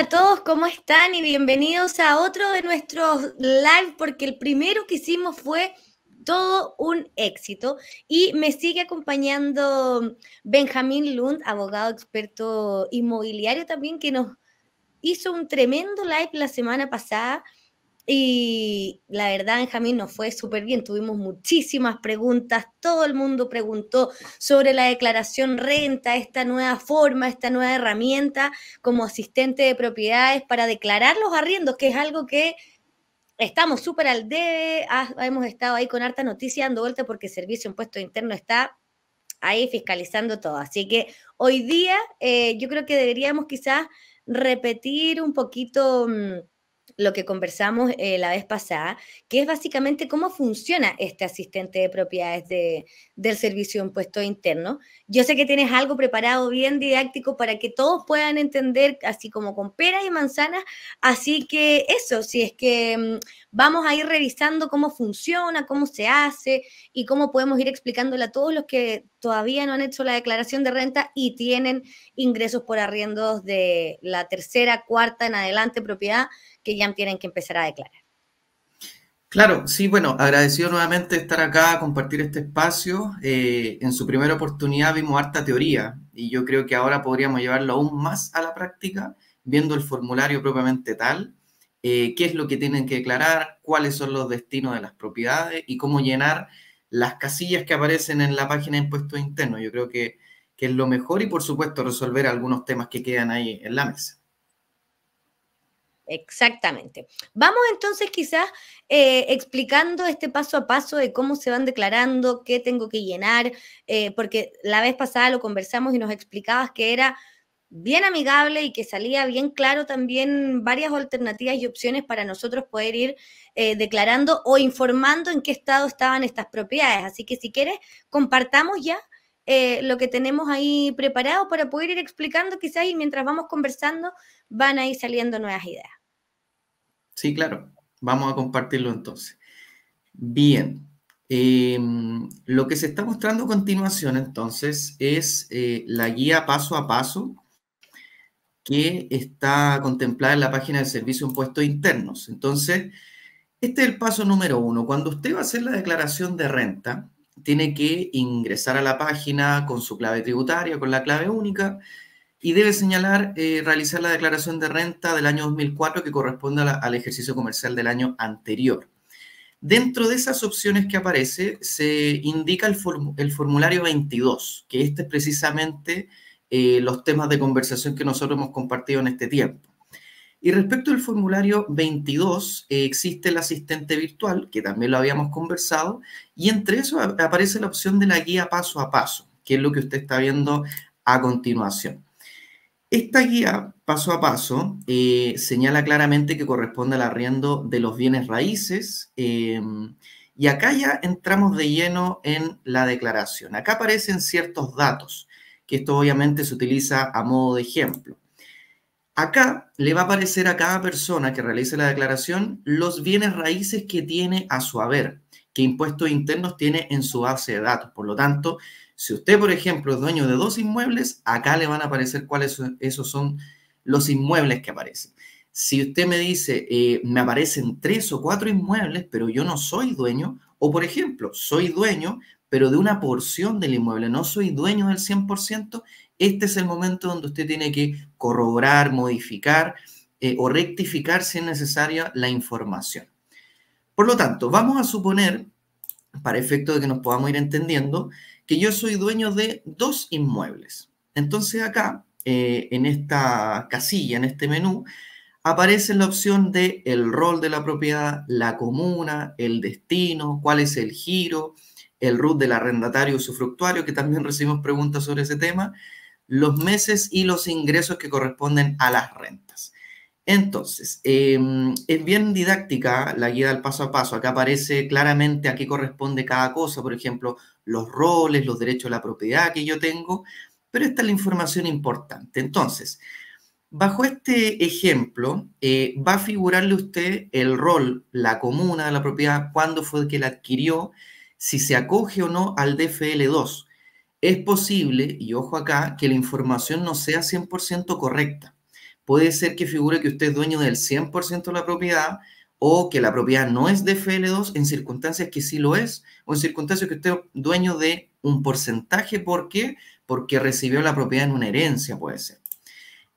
a todos, ¿cómo están? Y bienvenidos a otro de nuestros live, porque el primero que hicimos fue todo un éxito. Y me sigue acompañando Benjamín Lund, abogado experto inmobiliario también, que nos hizo un tremendo live la semana pasada y la verdad, Benjamín, nos fue súper bien. Tuvimos muchísimas preguntas. Todo el mundo preguntó sobre la declaración renta, esta nueva forma, esta nueva herramienta como asistente de propiedades para declarar los arriendos, que es algo que estamos súper al debe. hemos estado ahí con harta noticia dando vuelta porque el Servicio Impuesto Interno está ahí fiscalizando todo. Así que hoy día eh, yo creo que deberíamos quizás repetir un poquito. Mm, lo que conversamos eh, la vez pasada, que es básicamente cómo funciona este asistente de propiedades de, del servicio de impuesto interno. Yo sé que tienes algo preparado bien didáctico para que todos puedan entender, así como con peras y manzanas, así que eso, si es que mm, vamos a ir revisando cómo funciona, cómo se hace y cómo podemos ir explicándole a todos los que todavía no han hecho la declaración de renta y tienen ingresos por arriendos de la tercera, cuarta en adelante propiedad que ya tienen que empezar a declarar. Claro, sí, bueno, agradecido nuevamente estar acá, a compartir este espacio. Eh, en su primera oportunidad vimos harta teoría y yo creo que ahora podríamos llevarlo aún más a la práctica, viendo el formulario propiamente tal, eh, qué es lo que tienen que declarar, cuáles son los destinos de las propiedades y cómo llenar las casillas que aparecen en la página de impuestos internos. Yo creo que, que es lo mejor y, por supuesto, resolver algunos temas que quedan ahí en la mesa. Exactamente. Vamos entonces quizás eh, explicando este paso a paso de cómo se van declarando, qué tengo que llenar, eh, porque la vez pasada lo conversamos y nos explicabas que era bien amigable y que salía bien claro también varias alternativas y opciones para nosotros poder ir eh, declarando o informando en qué estado estaban estas propiedades. Así que si quieres, compartamos ya eh, lo que tenemos ahí preparado para poder ir explicando quizás y mientras vamos conversando van a ir saliendo nuevas ideas. Sí, claro. Vamos a compartirlo entonces. Bien. Em, lo que se está mostrando a continuación entonces es eh, la guía paso a paso que está contemplada en la página del Servicio de Impuestos Internos. Entonces, este es el paso número uno. Cuando usted va a hacer la declaración de renta, tiene que ingresar a la página con su clave tributaria, con la clave única, y debe señalar eh, realizar la declaración de renta del año 2004 que corresponde al ejercicio comercial del año anterior. Dentro de esas opciones que aparece, se indica el, el formulario 22, que este es precisamente eh, los temas de conversación que nosotros hemos compartido en este tiempo. Y respecto al formulario 22, eh, existe el asistente virtual, que también lo habíamos conversado, y entre eso aparece la opción de la guía paso a paso, que es lo que usted está viendo a continuación. Esta guía paso a paso eh, señala claramente que corresponde al arriendo de los bienes raíces. Em, y acá ya entramos de lleno en la declaración. Acá aparecen ciertos datos que esto obviamente se utiliza a modo de ejemplo. Acá le va a aparecer a cada persona que realice la declaración los bienes raíces que tiene a su haber, qué impuestos internos tiene en su base de datos. Por lo tanto, si usted, por ejemplo, es dueño de dos inmuebles, acá le van a aparecer cuáles son, esos son los inmuebles que aparecen. Si usted me dice, eh, me aparecen tres o cuatro inmuebles, pero yo no soy dueño, o por ejemplo, soy dueño, pero de una porción del inmueble, no soy dueño del 100%, este es el momento donde usted tiene que corroborar, modificar eh, o rectificar si es necesaria la información. Por lo tanto, vamos a suponer, para efecto de que nos podamos ir entendiendo, que yo soy dueño de dos inmuebles. Entonces acá, eh, en esta casilla, en este menú, aparece la opción de el rol de la propiedad, la comuna, el destino, cuál es el giro, el RUT del arrendatario usufructuario, que también recibimos preguntas sobre ese tema, los meses y los ingresos que corresponden a las rentas. Entonces, em, es bien didáctica la guía del paso a paso. Acá aparece claramente a qué corresponde cada cosa, por ejemplo, los roles, los derechos de la propiedad que yo tengo, pero esta es la información importante. Entonces, Bajo este ejemplo, eh, va a figurarle usted el rol, la comuna de la propiedad, cuándo fue que la adquirió, si se acoge o no al DFL2. Es posible, y ojo acá, que la información no sea 100% correcta. Puede ser que figure que usted es dueño del 100% de la propiedad o que la propiedad no es DFL2 en circunstancias que sí lo es o en circunstancias que usted es dueño de un porcentaje. ¿Por qué? Porque recibió la propiedad en una herencia, puede ser.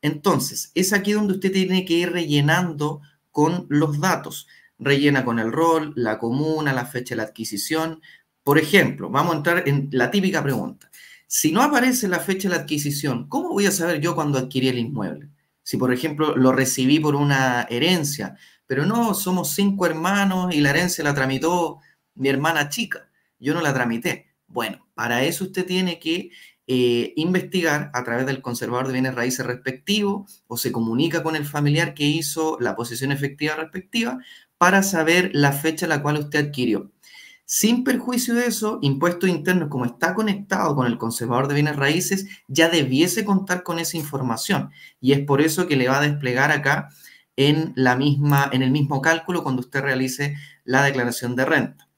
Entonces, es aquí donde usted tiene que ir rellenando con los datos. Rellena con el rol, la comuna, la fecha de la adquisición. Por ejemplo, vamos a entrar en la típica pregunta. Si no aparece la fecha de la adquisición, ¿cómo voy a saber yo cuando adquirí el inmueble? Si, por ejemplo, lo recibí por una herencia, pero no, somos cinco hermanos y la herencia la tramitó mi hermana chica, yo no la tramité. Bueno, para eso usted tiene que eh, investigar a través del conservador de bienes raíces respectivo o se comunica con el familiar que hizo la posesión efectiva respectiva para saber la fecha a la cual usted adquirió. Sin perjuicio de eso, impuesto interno como está conectado con el conservador de bienes raíces, ya debiese contar con esa información. Y es por eso que le va a desplegar acá en, la misma, en el mismo cálculo cuando usted realice la declaración de renta.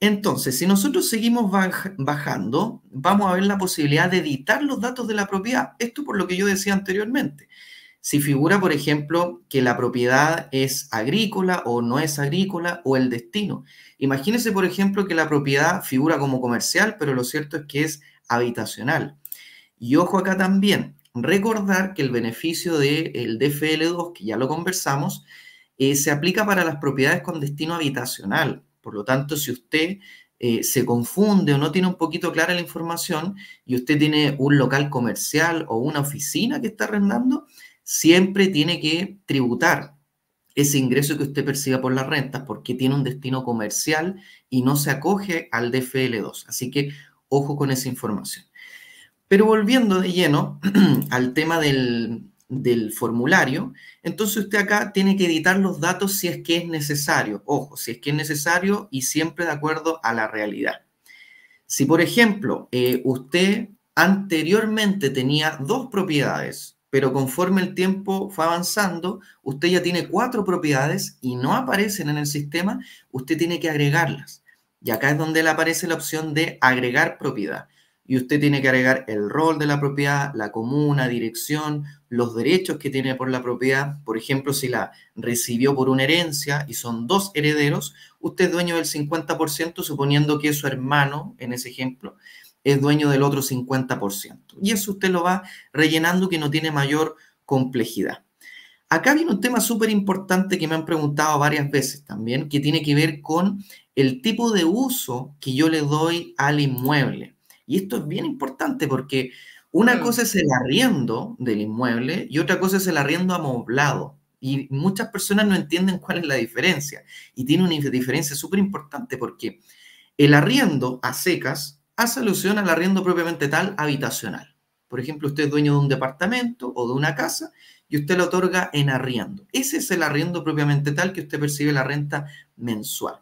Entonces, si nosotros seguimos bajando, vamos a ver la posibilidad de editar los datos de la propiedad. Esto por lo que yo decía anteriormente. Si figura, por ejemplo, que la propiedad es agrícola o no es agrícola o el destino. Imagínese, por ejemplo, que la propiedad figura como comercial, pero lo cierto es que es habitacional. Y ojo acá también, recordar que el beneficio del DFL2, que ya lo conversamos, eh, se aplica para las propiedades con destino habitacional. Por lo tanto, si usted eh, se confunde o no tiene un poquito clara la información y usted tiene un local comercial o una oficina que está arrendando, siempre tiene que tributar ese ingreso que usted perciba por las rentas porque tiene un destino comercial y no se acoge al DFL2. Así que ojo con esa información. Pero volviendo de lleno al tema del, del formulario, entonces usted acá tiene que editar los datos si es que es necesario. Ojo, si es que es necesario y siempre de acuerdo a la realidad. Si, por ejemplo, eh, usted anteriormente tenía dos propiedades, pero conforme el tiempo fue avanzando, usted ya tiene cuatro propiedades y no aparecen en el sistema, usted tiene que agregarlas. Y acá es donde le aparece la opción de agregar propiedad y usted tiene que agregar el rol de la propiedad, la comuna, dirección, los derechos que tiene por la propiedad. Por ejemplo, si la recibió por una herencia y son dos herederos, usted es dueño del 50%, suponiendo que su hermano, en ese ejemplo, es dueño del otro 50%. Y eso usted lo va rellenando que no tiene mayor complejidad. Acá viene un tema súper importante que me han preguntado varias veces también, que tiene que ver con el tipo de uso que yo le doy al inmueble. Y esto es bien importante porque una mm. cosa es el arriendo del inmueble y otra cosa es el arriendo amoblado. Y muchas personas no entienden cuál es la diferencia. Y tiene una diferencia súper importante porque el arriendo a secas hace alusión al arriendo propiamente tal habitacional. Por ejemplo, usted es dueño de un departamento o de una casa y usted lo otorga en arriendo. Ese es el arriendo propiamente tal que usted percibe la renta mensual.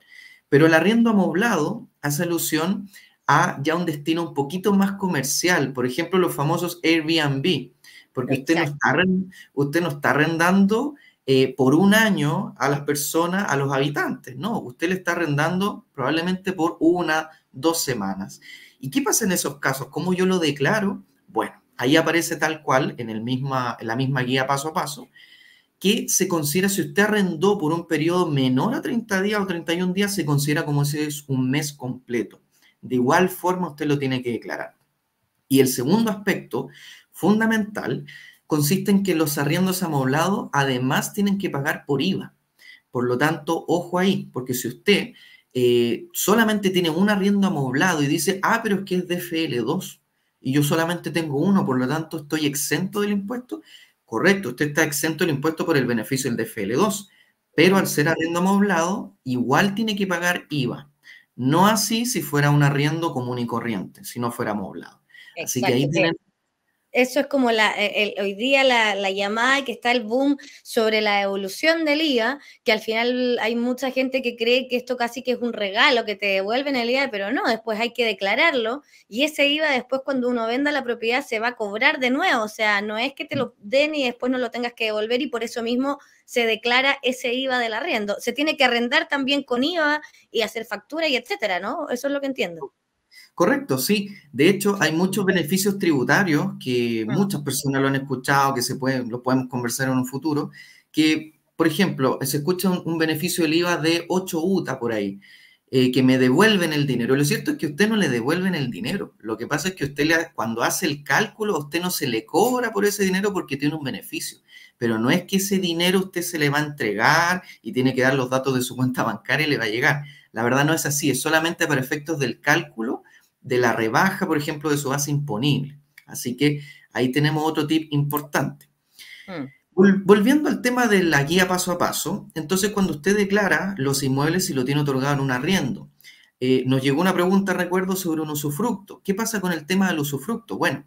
Pero el arriendo amoblado hace alusión a ya un destino un poquito más comercial, por ejemplo, los famosos Airbnb, porque usted no, está, usted está arrendando eh, por un año a las personas, a los habitantes, no, usted le está arrendando probablemente por una, dos semanas. ¿Y qué pasa en esos casos? ¿Cómo yo lo declaro? Bueno, ahí aparece tal cual en, el misma, en la misma guía paso a paso, que se considera, si usted arrendó por un periodo menor a 30 días o 31 días, se considera como si es un mes completo de igual forma usted lo tiene que declarar. Y el segundo aspecto fundamental consiste en que los arriendos amoblados además tienen que pagar por IVA. Por lo tanto, ojo ahí, porque si usted eh, solamente tiene un arriendo amoblado y dice, ah, pero es que es DFL2 y yo solamente tengo uno, por lo tanto estoy exento del impuesto, correcto, usted está exento del impuesto por el beneficio del DFL2, pero al ser arriendo amoblado, igual tiene que pagar IVA. No así si fuera un arriendo común y corriente, si no fuera moblado. Así que ahí tienen eso es como la, e, hoy día la, la, llamada que está el boom sobre la evolución del IVA, que al final hay mucha gente que cree que esto casi que es un regalo, que te devuelven el IVA, pero no, después hay que declararlo y ese IVA después cuando uno venda la propiedad se va a cobrar de nuevo, o sea, no es que te lo den y después no lo tengas que devolver y por eso mismo se declara ese IVA del arriendo. Se tiene que arrendar también con IVA y hacer factura y etcétera, ¿no? Eso es lo que entiendo. Correcto, sí. De hecho, hay muchos beneficios tributarios que muchas personas lo han escuchado, que se pueden, lo podemos conversar en un futuro, que, por ejemplo, se escucha un, beneficio del IVA de 8 UTA por ahí. Eh, que me devuelven el dinero. Lo cierto es que usted no le devuelven el dinero. Lo que pasa es que usted le, cuando hace el cálculo, a usted no se le cobra por ese dinero porque tiene un beneficio. Pero no es que ese dinero usted se le va a entregar y tiene que dar los datos de su cuenta bancaria y le va a llegar. La verdad no es así, es solamente para efectos del cálculo de la rebaja, por ejemplo, de su base imponible. Así que ahí tenemos otro tip importante. Hmm. Volviendo al tema de la guía paso a paso, entonces cuando usted declara los inmuebles y lo tiene otorgado en un arriendo, eh, nos llegó una pregunta, recuerdo, sobre un usufructo. ¿Qué pasa con el tema del usufructo? Bueno,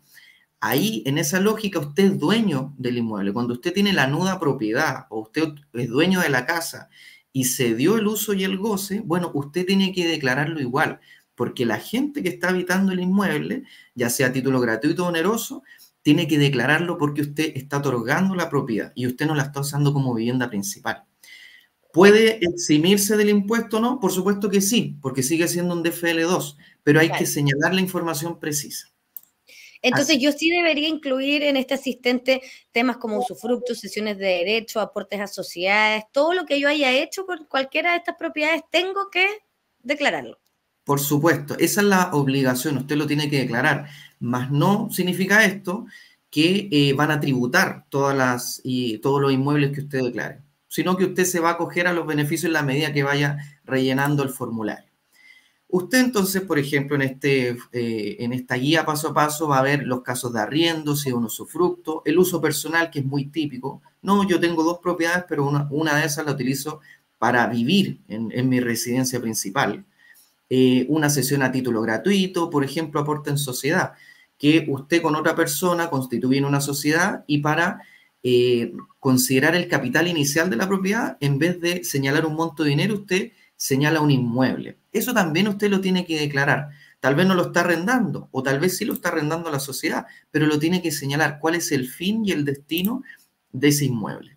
ahí en esa lógica usted es dueño del inmueble. Cuando usted tiene la nuda propiedad o usted es dueño de la casa y se dio el uso y el goce, bueno, usted tiene que declararlo igual porque la gente que está habitando el inmueble, ya sea a título gratuito o oneroso, tiene que declararlo porque usted está otorgando la propiedad y usted no la está usando como vivienda principal. ¿Puede eximirse del impuesto o no? Por supuesto que sí, porque sigue siendo un DFL2, pero hay que señalar la información precisa. Entonces yo sí debería incluir en este asistente temas como usufructos, sesiones de derecho, aportes a sociedades, todo lo que yo haya hecho por cualquiera de estas propiedades, tengo que declararlo. Por supuesto, esa es la obligación, usted lo tiene que declarar, mas no significa esto que eh, van a tributar todas las, y todos los inmuebles que usted declare, sino que usted se va a acoger a los beneficios en la medida que vaya rellenando el formulario. Usted entonces, por ejemplo, en, este, eh, en esta guía paso a paso va a ver los casos de arriendo, si es un usufructo, el uso personal, que es muy típico. No, yo tengo dos propiedades, pero una, de esas la utilizo para vivir en mi residencia principal eh, una sesión a título gratuito, por ejemplo, aporte en sociedad, que usted con otra persona constituyen una sociedad y para eh, considerar el capital inicial de la propiedad, en vez de señalar un monto de dinero, usted señala un inmueble. Eso también usted lo tiene que declarar. Tal vez no lo está arrendando o tal vez sí lo está arrendando la sociedad, pero lo tiene que señalar cuál es el fin y el destino de ese inmueble.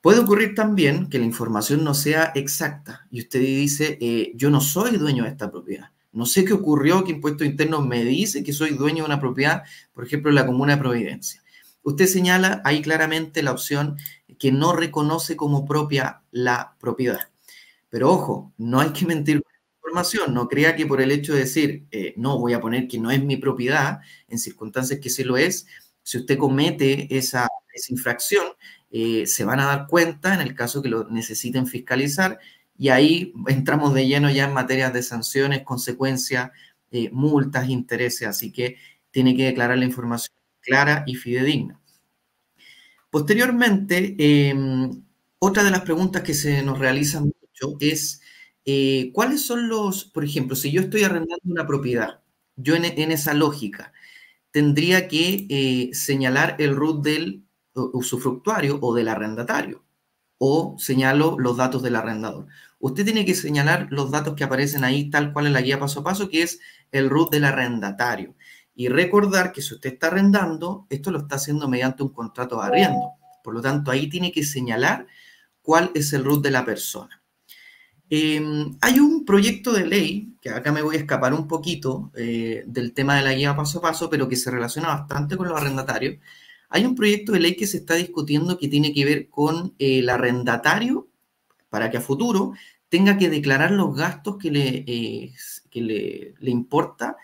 Puede ocurrir también que la información no sea exacta y usted dice, eh, yo no soy dueño de esta propiedad. No sé qué ocurrió que impuesto interno me dice que soy dueño de una propiedad, por ejemplo, la comuna de Providencia. Usted señala ahí claramente la opción que no reconoce como propia la propiedad. Pero ojo, no hay que mentir la información. No crea que por el hecho de decir, eh, no, voy a poner que no es mi propiedad, en circunstancias que sí lo es, si usted comete esa infracción, eh, se van a dar cuenta en el caso que lo necesiten fiscalizar y ahí entramos de lleno ya en materia de sanciones, consecuencias, eh, multas, intereses, así que tiene que declarar la información clara y fidedigna. Posteriormente, em, otra de las preguntas que se nos realizan mucho es, eh, ¿cuáles son los, por ejemplo, si yo estoy arrendando una propiedad, yo en, en esa lógica tendría que señalar el root del usufructuario o del arrendatario. O señalo los datos del arrendador. Usted tiene que señalar los datos que aparecen ahí tal cual en la guía paso a paso, que es el RUT del arrendatario. Y recordar que si usted está arrendando, esto lo está haciendo mediante un contrato de arriendo. Por lo tanto, ahí tiene que señalar cuál es el RUT de la persona. Em, hay un proyecto de ley, que acá me voy a escapar un poquito eh, del tema de la guía paso a paso, pero que se relaciona bastante con los arrendatarios, hay un proyecto de ley que se está discutiendo que tiene que ver con eh, el arrendatario para que a futuro tenga que declarar los gastos que le, eh, importa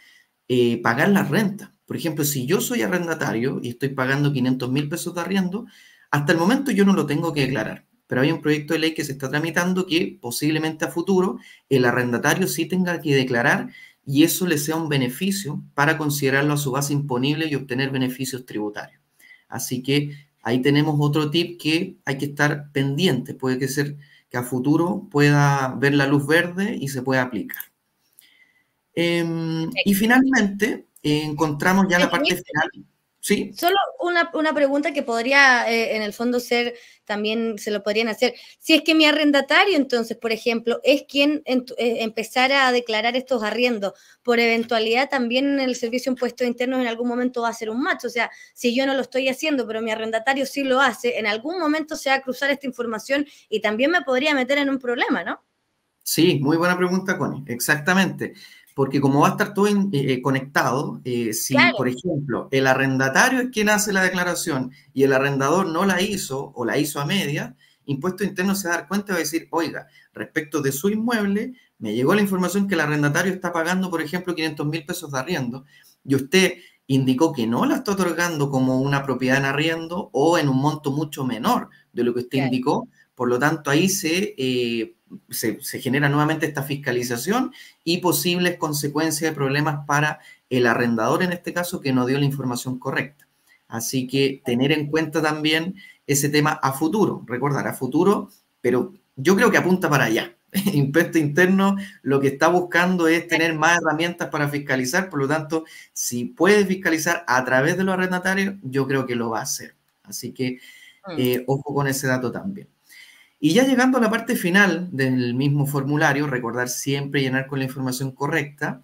eh, pagar la renta. Por ejemplo, si yo soy arrendatario y estoy pagando 500 mil pesos de arriendo, hasta el momento yo no lo tengo que declarar. Pero hay un proyecto de ley que se está tramitando que posiblemente a futuro el arrendatario sí tenga que declarar y eso le sea un beneficio para considerarlo a su base imponible y obtener beneficios tributarios. Así que ahí tenemos otro tip que hay que estar pendiente. Puede que ser que a futuro pueda ver la luz verde y se pueda aplicar. Em, y finalmente eh, encontramos ya la parte final. Sí. Solo una, pregunta que podría eh, en el fondo ser, también se lo podrían hacer. Si es que mi arrendatario, entonces, por ejemplo, es quien eh, empezara a declarar estos arriendos, por eventualidad también el servicio Impuesto Interno en algún momento va a ser un macho. O sea, si yo no lo estoy haciendo, pero mi arrendatario sí lo hace, en algún momento se va a cruzar esta información y también me podría meter en un problema, ¿no? Sí, muy buena pregunta, Connie. Exactamente porque como va a estar todo eh, eh, conectado, eh, si, por ejemplo, el arrendatario es quien hace la declaración y el arrendador no la hizo o la hizo a media, impuesto interno se va a dar cuenta y va a decir, oiga, respecto de su inmueble, me llegó la información que el arrendatario está pagando, por ejemplo, 500 mil pesos de arriendo y usted indicó que no la está otorgando como una propiedad en arriendo o en un monto mucho menor de lo que usted indicó, por lo tanto, ahí eh, se, se, genera nuevamente esta fiscalización y posibles consecuencias de problemas para el arrendador en este caso que no dio la información correcta. Así que tener en cuenta también ese tema a futuro, recordar a futuro, pero yo creo que apunta para allá. Impuesto interno lo que está buscando es tener más herramientas para fiscalizar, por lo tanto, si puede fiscalizar a través de los arrendatarios, yo creo que lo va a hacer. Así que mm. eh, ojo con ese dato también. Y ya llegando a la parte final del mismo formulario, recordar siempre llenar con la información correcta,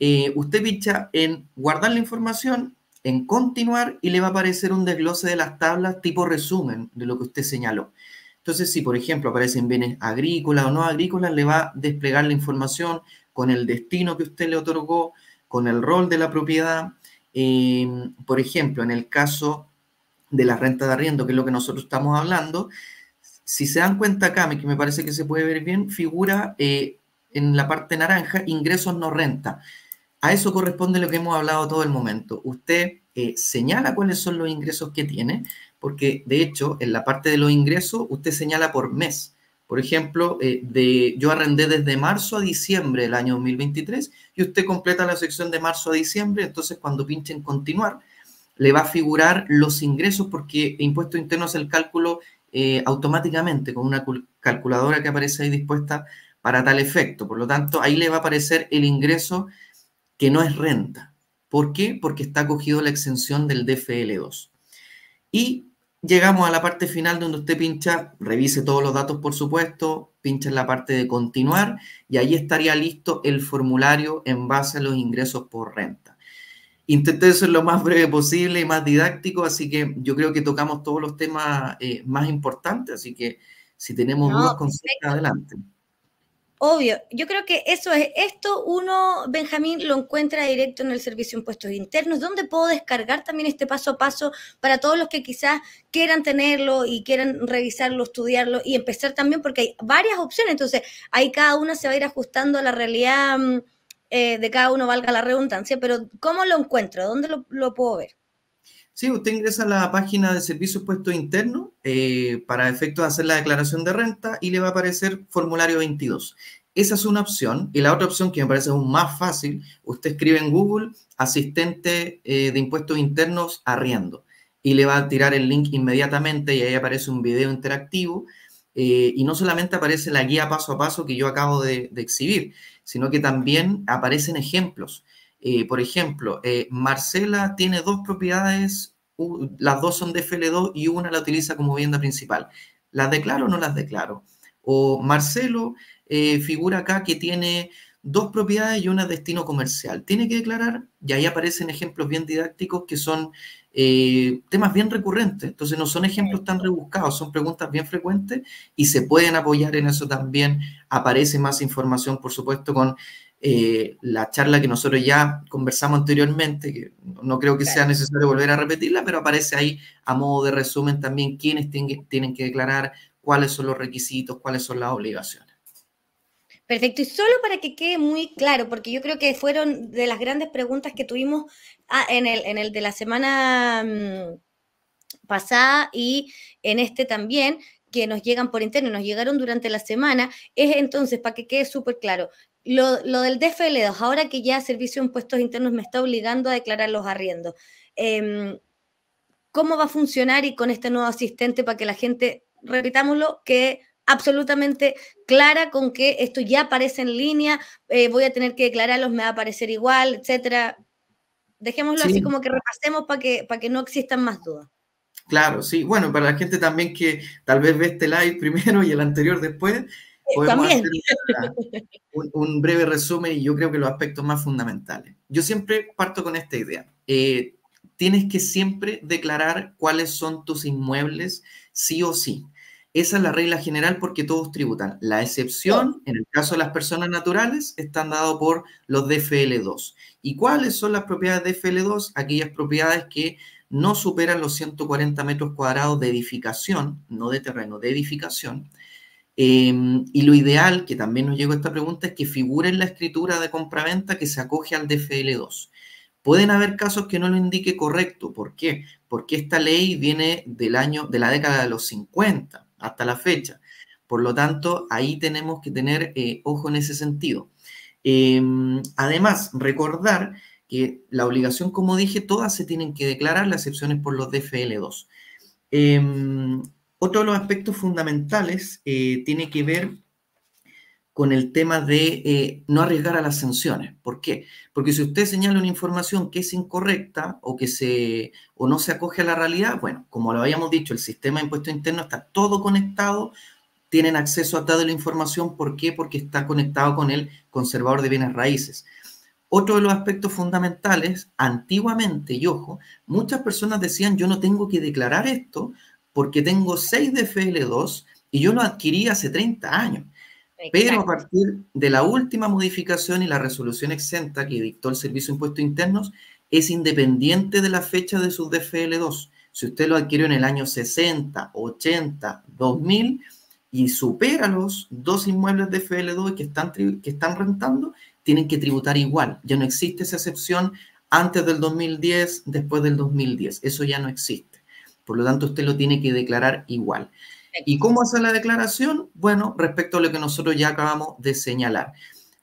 eh, usted picha en guardar la información, en continuar y le va a aparecer un desglose de las tablas tipo resumen de lo que usted señaló. Entonces, si por ejemplo aparecen bienes agrícolas o no agrícolas, le va a desplegar la información con el destino que usted le otorgó, con el rol de la propiedad. Em, por ejemplo, en el caso de la renta de arriendo, que es lo que nosotros estamos hablando, si se dan cuenta acá, que me parece que se puede ver bien, figura eh, en la parte naranja, ingresos no renta. A eso corresponde lo que hemos hablado todo el momento. Usted eh, señala cuáles son los ingresos que tiene, porque de hecho en la parte de los ingresos usted señala por mes. Por ejemplo, eh, yo arrendé desde marzo a diciembre del año 2023 y usted completa la sección de marzo a diciembre, entonces cuando en continuar, le va a figurar los ingresos porque impuesto interno es el cálculo eh, automáticamente con una calculadora que aparece ahí dispuesta para tal efecto. Por lo tanto, ahí le va a aparecer el ingreso que no es renta. ¿Por qué? Porque está acogido la exención del DFL2. Y llegamos a la parte final donde usted pincha, revise todos los datos, por supuesto, pincha en la parte de continuar y ahí estaría listo el formulario en base a los ingresos por renta. Intenté ser lo más breve posible y más didáctico, así que yo creo que tocamos todos los temas eh, más importantes, así que si tenemos dudas, conceptos, adelante. Obvio, yo creo que eso es, esto uno, Benjamín, lo encuentra directo en el Servicio de Impuestos Internos, donde puedo descargar también este paso a paso para todos los que quizás quieran tenerlo y quieran revisarlo, estudiarlo y empezar también, porque hay varias opciones, entonces ahí cada una se va a ir ajustando a la realidad mm, eh, de cada uno, valga la redundancia, pero ¿cómo lo encuentro? ¿Dónde lo, puedo ver? Sí, usted ingresa a la página de Servicio Puesto Internos eh, para efectos de hacer la declaración de renta y le va a aparecer formulario 22. Esa es una opción. Y la otra opción que me parece aún más fácil, usted escribe en Google asistente eh, de impuestos internos arriendo y le va a tirar el link inmediatamente y ahí aparece un video interactivo y no solamente aparece la guía paso a paso que yo acabo de exhibir, sino que también aparecen ejemplos. Eh, por ejemplo, eh, Marcela tiene dos propiedades, las dos son de FL2 y una la utiliza como vivienda principal. ¿Las declaro o no las declaro? O Marcelo eh, figura acá que tiene dos propiedades y una destino comercial. Tiene que declarar, y ahí aparecen ejemplos bien didácticos que son eh, temas bien recurrentes, entonces no son ejemplos tan rebuscados, son preguntas bien frecuentes y se pueden apoyar en eso también. Aparece más información, por supuesto, con eh, la charla que nosotros ya conversamos anteriormente, que no creo que sea necesario volver a repetirla, pero aparece ahí a modo de resumen también quiénes tienen que declarar, cuáles son los requisitos, cuáles son las obligaciones. Perfecto, y solo para que quede muy claro, porque yo creo que fueron de las grandes preguntas que tuvimos ah, en, el, de la semana mm, pasada y en este también, que nos llegan por interno, nos llegaron durante la semana, es entonces, para que quede súper claro, lo, del DFL2, ahora que ya Servicio de Impuestos Internos me está obligando a declarar los arriendos, em, ¿cómo va a funcionar y con este nuevo asistente para que la gente, repitámoslo, que absolutamente clara con que esto ya aparece en línea, eh, voy a tener que declararlos, me va a aparecer igual, etcétera. Dejémoslo así como que repasemos para que, para que no existan más dudas. Claro, sí. Bueno, para la gente también que tal vez ve este live primero y el anterior después, eh, podemos también. hacer un, breve resumen y yo creo que los aspectos más fundamentales. Yo siempre parto con esta idea. Eh, tienes que siempre declarar cuáles son tus inmuebles, sí o sí. Esa es la regla general porque todos tributan. La excepción, en el caso de las personas naturales, están dados por los DFL2. ¿Y cuáles son las propiedades de DFL2? Aquellas propiedades que no superan los 140 metros cuadrados de edificación, no de terreno, de edificación. Em, y lo ideal, que también nos llegó esta pregunta, es que figure en la escritura de compraventa que se acoge al DFL2. Pueden haber casos que no lo indique correcto. ¿Por qué? Porque esta ley viene del año, de la década de los 50 hasta la fecha. Por lo tanto, ahí tenemos que tener eh, ojo en ese sentido. Em, además, recordar que la obligación, como dije, todas se tienen que declarar, las excepciones por los DFL2. Em, otro de los aspectos fundamentales eh, tiene que ver con el tema de eh, no arriesgar a las sanciones. ¿Por qué? Porque si usted señala una información que es incorrecta o que se o no se acoge a la realidad, bueno, como lo habíamos dicho, el sistema de impuesto interno está todo conectado, tienen acceso a toda la información. ¿Por qué? Porque está conectado con el conservador de bienes raíces. Otro de los aspectos fundamentales, antiguamente, y ojo, muchas personas decían, yo no tengo que declarar esto porque tengo 6 de FL2 y yo lo adquirí hace 30 años. Pero a partir de la última modificación y la resolución exenta que dictó el Servicio de Impuestos Internos, es independiente de la fecha de su DFL2. Si usted lo adquirió en el año 60, 80, 2000 y supera los dos inmuebles de DFL2 que están, que están rentando, tienen que tributar igual. Ya no existe esa excepción antes del 2010, después del 2010. Eso ya no existe. Por lo tanto, usted lo tiene que declarar igual. ¿Y cómo hacer la declaración? Bueno, respecto a lo que nosotros ya acabamos de señalar.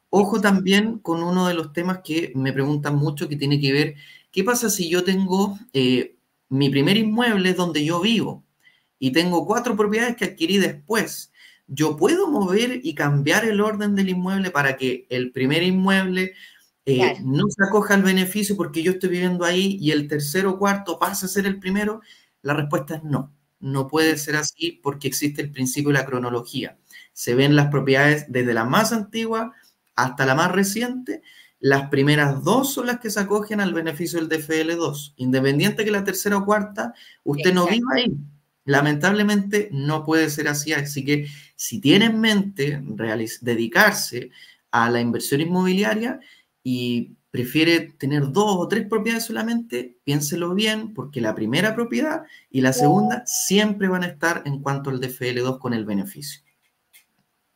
Ojo también con uno de los temas que me preguntan mucho que tiene que ver, ¿qué pasa si yo tengo eh, mi primer inmueble donde yo vivo y tengo cuatro propiedades que adquirí después? Yo puedo mover y cambiar el orden del inmueble para que el primer inmueble eh, no se acoja al beneficio porque yo estoy viviendo ahí y el tercero o cuarto pasa a ser el primero. La respuesta es no. No puede ser así porque existe el principio de la cronología. Se ven las propiedades desde la más antigua hasta la más reciente. Las primeras dos son las que se acogen al beneficio del DFL2. Independiente que la tercera o cuarta, usted no viva ahí. Lamentablemente no puede ser así. Así que si tiene en mente dedicarse a la inversión inmobiliaria y prefiere tener dos o tres propiedades solamente, piénselo bien, porque la primera propiedad y la segunda siempre van a estar en cuanto al DFL2 con el beneficio.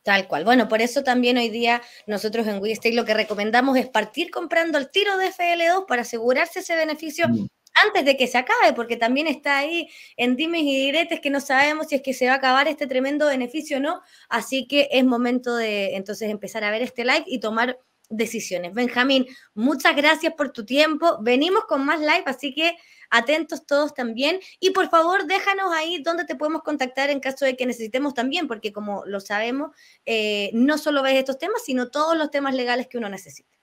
Tal cual. Bueno, por eso también hoy día nosotros en WeState lo que recomendamos es partir comprando el tiro de DFL2 para asegurarse ese beneficio mm. antes de que se acabe, porque también está ahí en dimes y diretes que no sabemos si es que se va a acabar este tremendo beneficio o no. Así que es momento de entonces empezar a ver este like y tomar decisiones. Benjamín, muchas gracias por tu tiempo. Venimos con más live, así que atentos todos también. Y por favor, déjanos ahí donde te podemos contactar en caso de que necesitemos también, porque como lo sabemos, eh, no solo ves estos temas, sino todos los temas legales que uno necesita.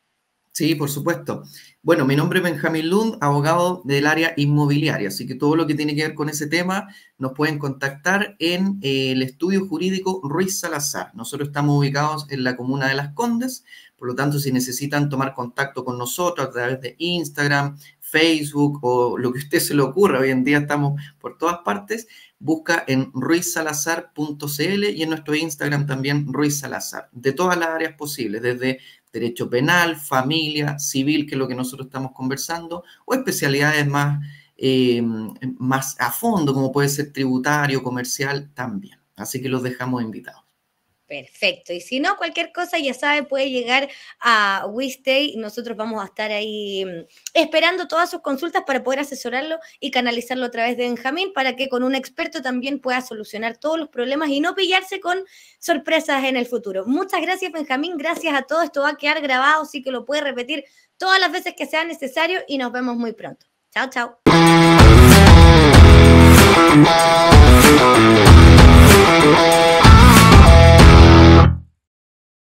Sí, por supuesto. Bueno, mi nombre es Benjamín Lund, abogado del área inmobiliaria, así que todo lo que tiene que ver con ese tema nos pueden contactar en eh, el estudio jurídico Ruiz Salazar. Nosotros estamos ubicados en la comuna de Las Condes, por lo tanto, si necesitan tomar contacto con nosotros a través de Instagram, Facebook o lo que a usted se le ocurra, hoy en día estamos por todas partes, busca en ruizsalazar.cl y en nuestro Instagram también Ruiz de todas las áreas posibles, desde derecho penal, familia, civil, que es lo que nosotros estamos conversando, o especialidades más, eh, más a fondo, como puede ser tributario, comercial, también. Así que los dejamos invitados. Perfecto. Y si no, cualquier cosa, ya sabe, puede llegar a Wistay. Nosotros vamos a estar ahí mm, esperando todas sus consultas para poder asesorarlo y canalizarlo a través de Benjamín para que con un experto también pueda solucionar todos los problemas y no pillarse con sorpresas en el futuro. Muchas gracias, Benjamín. Gracias a todo. Esto va a quedar grabado, así que lo puede repetir todas las veces que sea necesario y nos vemos muy pronto. Chao, chao.